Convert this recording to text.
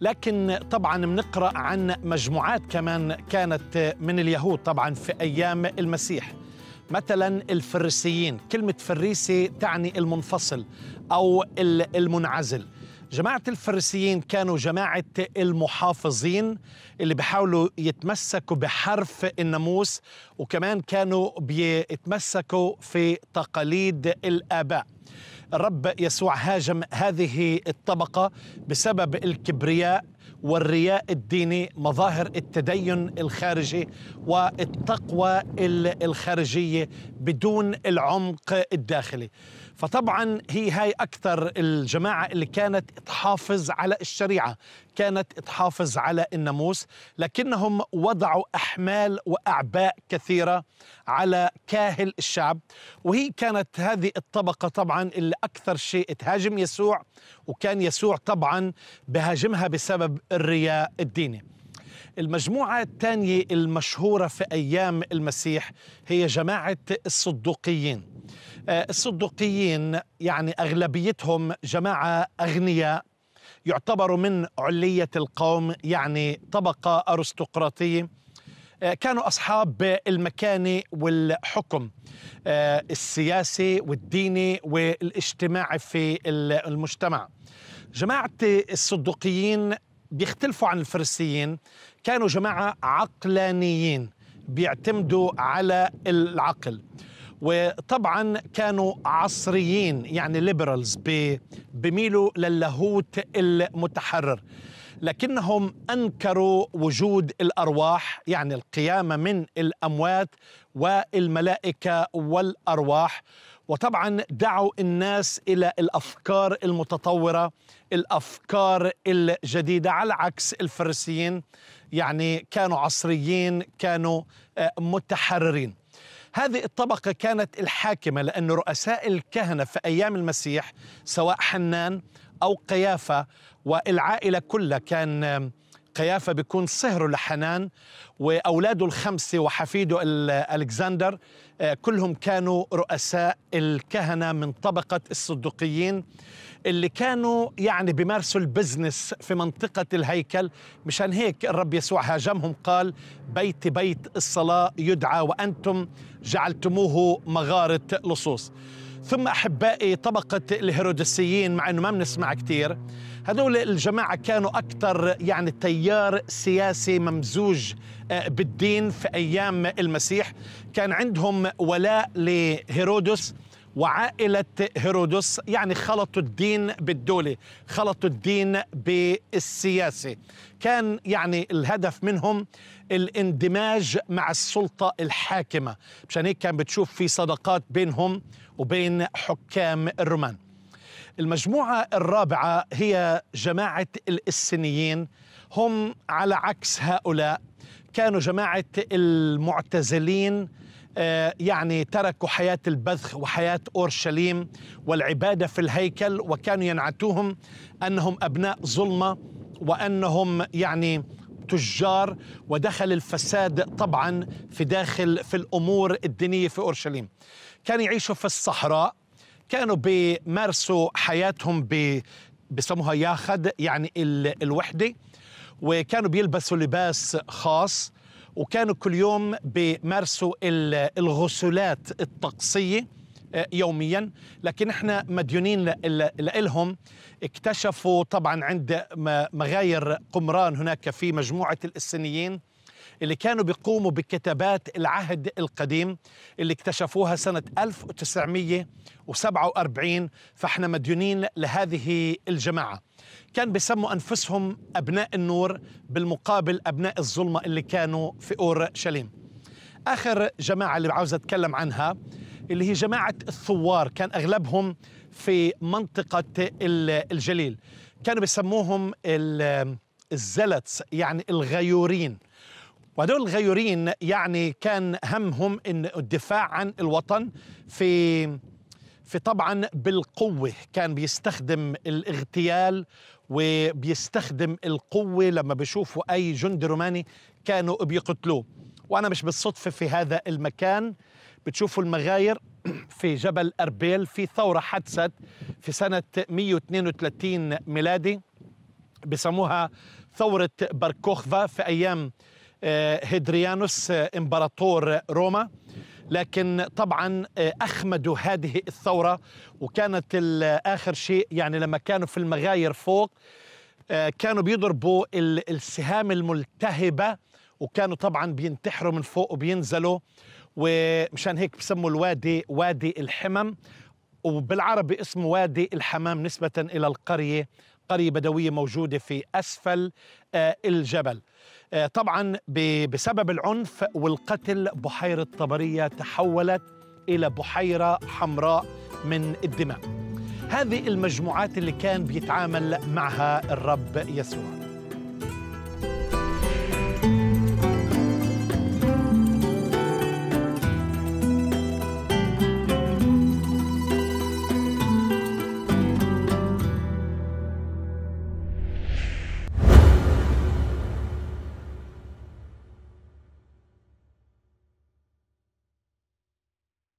لكن طبعا بنقرأ عن مجموعات كمان كانت من اليهود طبعا في أيام المسيح مثلا الفريسيين كلمة فريسي تعني المنفصل أو المنعزل جماعة الفريسيين كانوا جماعة المحافظين اللي بيحاولوا يتمسكوا بحرف الناموس وكمان كانوا بيتمسكوا في تقاليد الآباء الرب يسوع هاجم هذه الطبقة بسبب الكبرياء والرياء الديني مظاهر التدين الخارجي والتقوى الخارجيه بدون العمق الداخلي فطبعا هي هاي اكثر الجماعه اللي كانت تحافظ على الشريعه كانت تحافظ على الناموس لكنهم وضعوا احمال واعباء كثيره على كاهل الشعب وهي كانت هذه الطبقه طبعا اللي اكثر شيء تهاجم يسوع وكان يسوع طبعا بهاجمها بسبب الرياء الديني المجموعة الثانية المشهورة في أيام المسيح هي جماعة الصدوقيين آه، الصدوقيين يعني أغلبيتهم جماعة أغنياء يعتبروا من علية القوم يعني طبقة أرستقراطية آه، كانوا أصحاب المكانة والحكم آه، السياسي والديني والاجتماعي في المجتمع جماعة الصدوقيين بيختلفوا عن الفرسيين كانوا جماعة عقلانيين بيعتمدوا على العقل وطبعا كانوا عصريين يعني ليبرالز بميلوا للاهوت المتحرر لكنهم انكروا وجود الارواح يعني القيامه من الاموات والملائكه والارواح وطبعا دعوا الناس الى الافكار المتطوره الافكار الجديده على عكس الفارسيين يعني كانوا عصريين كانوا آه، متحررين هذه الطبقة كانت الحاكمة لأن رؤساء الكهنة في أيام المسيح سواء حنان أو قيافة والعائلة كلها كان قيافة بيكون صهره لحنان وأولاده الخمسة وحفيده ألكسندر آه، كلهم كانوا رؤساء الكهنة من طبقة الصدقيين اللي كانوا يعني بيمارسوا البزنس في منطقة الهيكل مشان هيك الرب يسوع هاجمهم قال بيت بيت الصلاة يدعى وأنتم جعلتموه مغارة لصوص ثم أحبائي طبقة الهيرودسيين مع أنه ما بنسمع كثير هدول الجماعة كانوا أكثر يعني تيار سياسي ممزوج آه، بالدين في أيام المسيح كان عندهم ولاء لهيرودس وعائلة هيرودس يعني خلطوا الدين بالدولة خلطوا الدين بالسياسة كان يعني الهدف منهم الاندماج مع السلطة الحاكمة مشان هيك كان بتشوف في صداقات بينهم وبين حكام الرومان المجموعة الرابعة هي جماعة الإسنيين هم على عكس هؤلاء كانوا جماعة المعتزلين آه، يعني تركوا حياة البذخ وحياة أورشليم والعبادة في الهيكل وكانوا ينعتوهم أنهم أبناء ظلمة وأنهم يعني تجار ودخل الفساد طبعا في داخل في الأمور الدينية في أورشليم كانوا يعيشوا في الصحراء كانوا بيمارسوا حياتهم ب بسموها ياخد يعني الوحدة وكانوا بيلبسوا لباس خاص وكانوا كل يوم بيمارسوا الغسلات الطقسيه آه، يوميا لكن احنا مديونين لهم اكتشفوا طبعا عند مغاير قمران هناك في مجموعه الإسنيين اللي كانوا بيقوموا بكتابات العهد القديم اللي اكتشفوها سنة 1947 فاحنا مديونين لهذه الجماعة كان بيسموا أنفسهم أبناء النور بالمقابل أبناء الظلمة اللي كانوا في أورشليم آخر جماعة اللي عاوز أتكلم عنها اللي هي جماعة الثوار كان أغلبهم في منطقة الجليل كانوا بيسموهم الزلتس يعني الغيورين وهدول الغيورين يعني كان همهم ان الدفاع عن الوطن في في طبعا بالقوه كان بيستخدم الاغتيال وبيستخدم القوه لما بيشوفوا اي جندي روماني كانوا بيقتلوه وانا مش بالصدفه في هذا المكان بتشوفوا المغاير في جبل اربيل في ثوره حدثت في سنه 132 ميلادي بسموها ثوره بركوخفا في ايام آه، هيدريانوس آه، امبراطور روما لكن طبعا آه، اخمدوا هذه الثوره وكانت اخر شيء يعني لما كانوا في المغاير فوق كانوا بيضربوا السهام الملتهبه وكانوا طبعا بينتحروا من فوق وبينزلوا ومشان هيك بسموا الوادي وادي الحمم وبالعربي اسمه وادي الحمام نسبه الى القريه قريه بدويه موجوده في اسفل الجبل آه، طبعا بسبب العنف والقتل بحيرة طبرية تحولت إلى بحيرة حمراء من الدماء هذه المجموعات اللي كان بيتعامل معها الرب يسوع